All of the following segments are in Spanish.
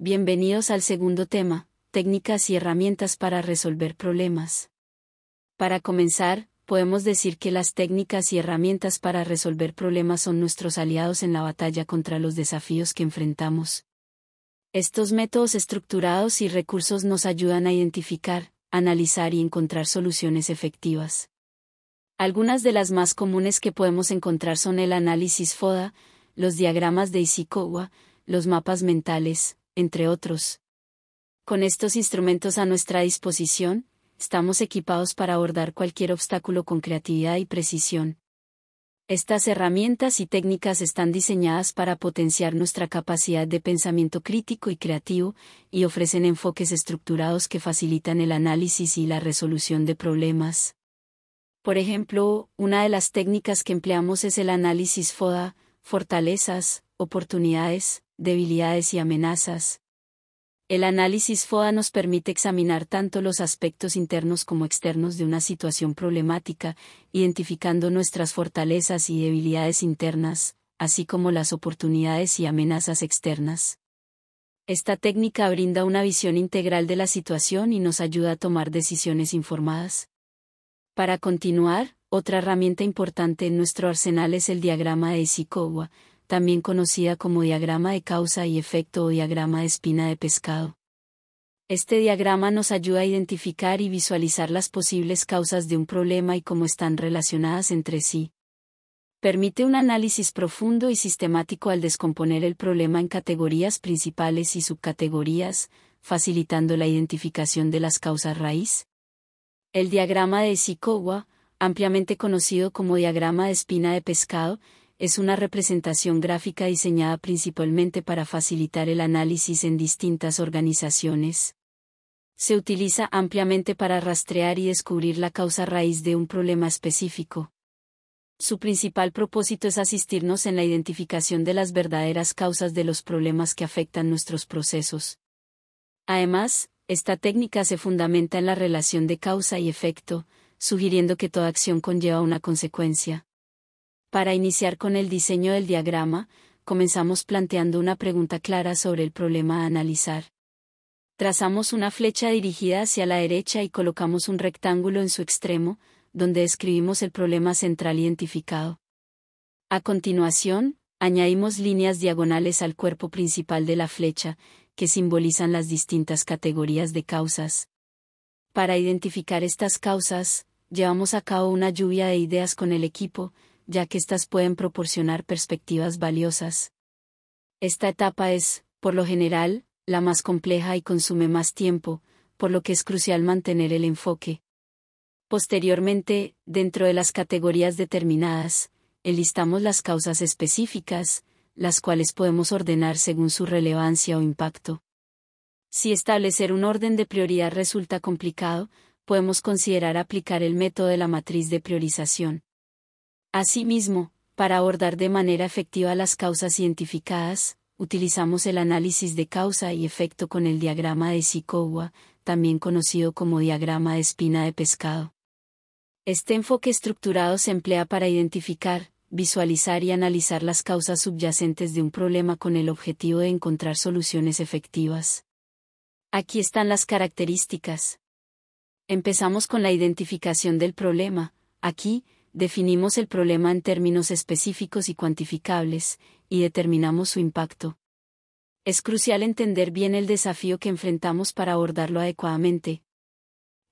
Bienvenidos al segundo tema, técnicas y herramientas para resolver problemas. Para comenzar, podemos decir que las técnicas y herramientas para resolver problemas son nuestros aliados en la batalla contra los desafíos que enfrentamos. Estos métodos estructurados y recursos nos ayudan a identificar, analizar y encontrar soluciones efectivas. Algunas de las más comunes que podemos encontrar son el análisis FODA, los diagramas de Ishikawa, los mapas mentales, entre otros. Con estos instrumentos a nuestra disposición, estamos equipados para abordar cualquier obstáculo con creatividad y precisión. Estas herramientas y técnicas están diseñadas para potenciar nuestra capacidad de pensamiento crítico y creativo, y ofrecen enfoques estructurados que facilitan el análisis y la resolución de problemas. Por ejemplo, una de las técnicas que empleamos es el análisis FODA, fortalezas, oportunidades, debilidades y amenazas. El análisis FODA nos permite examinar tanto los aspectos internos como externos de una situación problemática, identificando nuestras fortalezas y debilidades internas, así como las oportunidades y amenazas externas. Esta técnica brinda una visión integral de la situación y nos ayuda a tomar decisiones informadas. Para continuar, otra herramienta importante en nuestro arsenal es el diagrama de Ishikawa, también conocida como diagrama de causa y efecto o diagrama de espina de pescado. Este diagrama nos ayuda a identificar y visualizar las posibles causas de un problema y cómo están relacionadas entre sí. Permite un análisis profundo y sistemático al descomponer el problema en categorías principales y subcategorías, facilitando la identificación de las causas raíz. El diagrama de Sikowa, ampliamente conocido como diagrama de espina de pescado, es una representación gráfica diseñada principalmente para facilitar el análisis en distintas organizaciones. Se utiliza ampliamente para rastrear y descubrir la causa raíz de un problema específico. Su principal propósito es asistirnos en la identificación de las verdaderas causas de los problemas que afectan nuestros procesos. Además, esta técnica se fundamenta en la relación de causa y efecto, sugiriendo que toda acción conlleva una consecuencia. Para iniciar con el diseño del diagrama, comenzamos planteando una pregunta clara sobre el problema a analizar. Trazamos una flecha dirigida hacia la derecha y colocamos un rectángulo en su extremo, donde escribimos el problema central identificado. A continuación, añadimos líneas diagonales al cuerpo principal de la flecha, que simbolizan las distintas categorías de causas. Para identificar estas causas, llevamos a cabo una lluvia de ideas con el equipo, ya que éstas pueden proporcionar perspectivas valiosas. Esta etapa es, por lo general, la más compleja y consume más tiempo, por lo que es crucial mantener el enfoque. Posteriormente, dentro de las categorías determinadas, enlistamos las causas específicas, las cuales podemos ordenar según su relevancia o impacto. Si establecer un orden de prioridad resulta complicado, podemos considerar aplicar el método de la matriz de priorización. Asimismo, para abordar de manera efectiva las causas identificadas, utilizamos el análisis de causa y efecto con el diagrama de Sikowa, también conocido como diagrama de espina de pescado. Este enfoque estructurado se emplea para identificar, visualizar y analizar las causas subyacentes de un problema con el objetivo de encontrar soluciones efectivas. Aquí están las características. Empezamos con la identificación del problema. Aquí, definimos el problema en términos específicos y cuantificables, y determinamos su impacto. Es crucial entender bien el desafío que enfrentamos para abordarlo adecuadamente.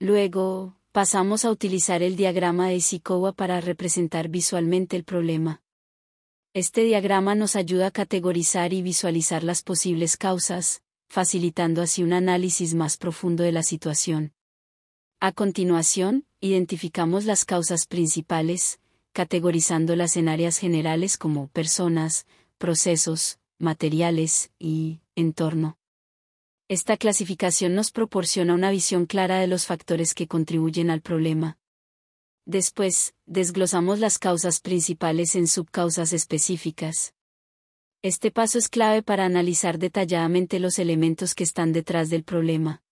Luego, pasamos a utilizar el diagrama de Isikowa para representar visualmente el problema. Este diagrama nos ayuda a categorizar y visualizar las posibles causas, facilitando así un análisis más profundo de la situación. A continuación, Identificamos las causas principales, categorizándolas en áreas generales como personas, procesos, materiales y entorno. Esta clasificación nos proporciona una visión clara de los factores que contribuyen al problema. Después, desglosamos las causas principales en subcausas específicas. Este paso es clave para analizar detalladamente los elementos que están detrás del problema.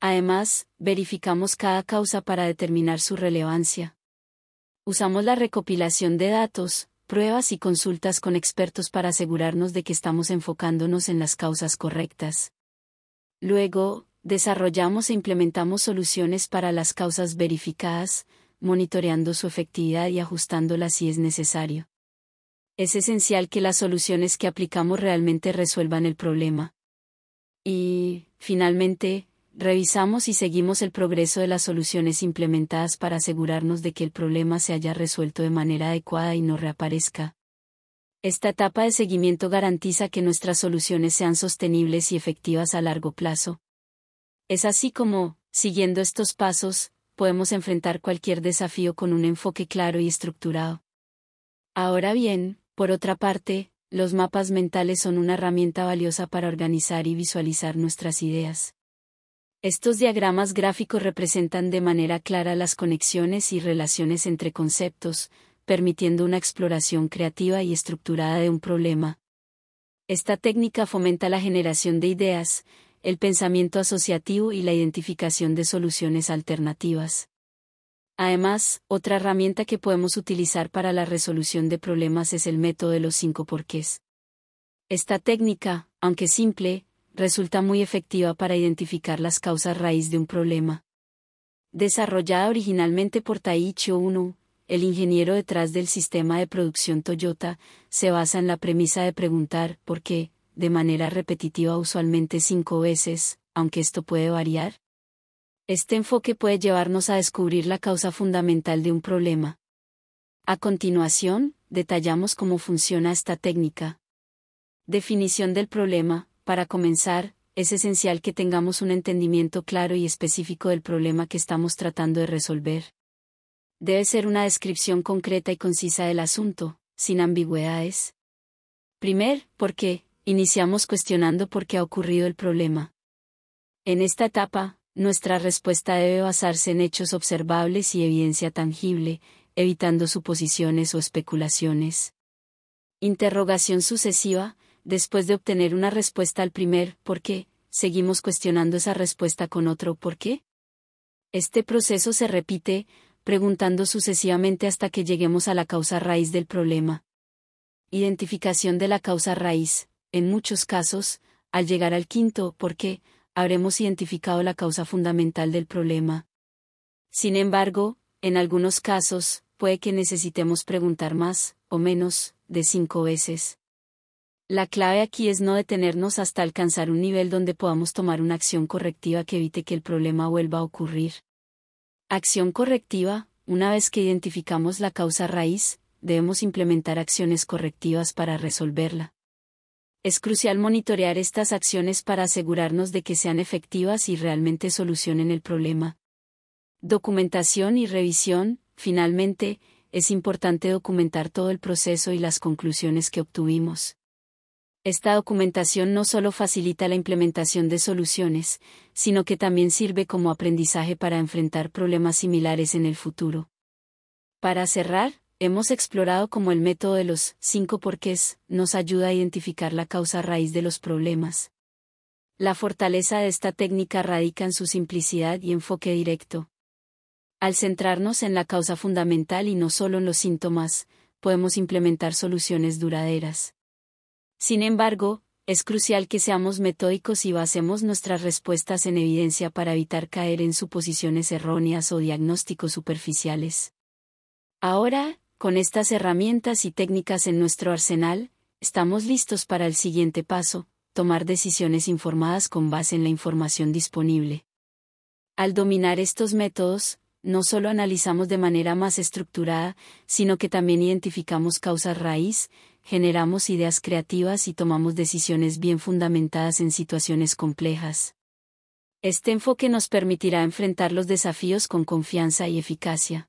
Además, verificamos cada causa para determinar su relevancia. Usamos la recopilación de datos, pruebas y consultas con expertos para asegurarnos de que estamos enfocándonos en las causas correctas. Luego, desarrollamos e implementamos soluciones para las causas verificadas, monitoreando su efectividad y ajustándola si es necesario. Es esencial que las soluciones que aplicamos realmente resuelvan el problema. Y, finalmente, revisamos y seguimos el progreso de las soluciones implementadas para asegurarnos de que el problema se haya resuelto de manera adecuada y no reaparezca. Esta etapa de seguimiento garantiza que nuestras soluciones sean sostenibles y efectivas a largo plazo. Es así como, siguiendo estos pasos, podemos enfrentar cualquier desafío con un enfoque claro y estructurado. Ahora bien, por otra parte, los mapas mentales son una herramienta valiosa para organizar y visualizar nuestras ideas. Estos diagramas gráficos representan de manera clara las conexiones y relaciones entre conceptos, permitiendo una exploración creativa y estructurada de un problema. Esta técnica fomenta la generación de ideas, el pensamiento asociativo y la identificación de soluciones alternativas. Además, otra herramienta que podemos utilizar para la resolución de problemas es el método de los cinco porqués. Esta técnica, aunque simple, resulta muy efectiva para identificar las causas raíz de un problema. Desarrollada originalmente por Taiichi Ono, el ingeniero detrás del sistema de producción Toyota, se basa en la premisa de preguntar por qué, de manera repetitiva usualmente cinco veces, aunque esto puede variar. Este enfoque puede llevarnos a descubrir la causa fundamental de un problema. A continuación, detallamos cómo funciona esta técnica. Definición del problema. Para comenzar, es esencial que tengamos un entendimiento claro y específico del problema que estamos tratando de resolver. Debe ser una descripción concreta y concisa del asunto, sin ambigüedades. Primer, ¿por qué? Iniciamos cuestionando por qué ha ocurrido el problema. En esta etapa, nuestra respuesta debe basarse en hechos observables y evidencia tangible, evitando suposiciones o especulaciones. Interrogación sucesiva, después de obtener una respuesta al primer ¿por qué?, seguimos cuestionando esa respuesta con otro ¿por qué? Este proceso se repite, preguntando sucesivamente hasta que lleguemos a la causa raíz del problema. Identificación de la causa raíz. En muchos casos, al llegar al quinto ¿por qué?, habremos identificado la causa fundamental del problema. Sin embargo, en algunos casos, puede que necesitemos preguntar más, o menos, de cinco veces. La clave aquí es no detenernos hasta alcanzar un nivel donde podamos tomar una acción correctiva que evite que el problema vuelva a ocurrir. Acción correctiva, una vez que identificamos la causa raíz, debemos implementar acciones correctivas para resolverla. Es crucial monitorear estas acciones para asegurarnos de que sean efectivas y realmente solucionen el problema. Documentación y revisión, finalmente, es importante documentar todo el proceso y las conclusiones que obtuvimos. Esta documentación no solo facilita la implementación de soluciones, sino que también sirve como aprendizaje para enfrentar problemas similares en el futuro. Para cerrar, hemos explorado cómo el método de los cinco porqués nos ayuda a identificar la causa raíz de los problemas. La fortaleza de esta técnica radica en su simplicidad y enfoque directo. Al centrarnos en la causa fundamental y no solo en los síntomas, podemos implementar soluciones duraderas. Sin embargo, es crucial que seamos metódicos y basemos nuestras respuestas en evidencia para evitar caer en suposiciones erróneas o diagnósticos superficiales. Ahora, con estas herramientas y técnicas en nuestro arsenal, estamos listos para el siguiente paso, tomar decisiones informadas con base en la información disponible. Al dominar estos métodos, no solo analizamos de manera más estructurada, sino que también identificamos causas raíz, generamos ideas creativas y tomamos decisiones bien fundamentadas en situaciones complejas. Este enfoque nos permitirá enfrentar los desafíos con confianza y eficacia.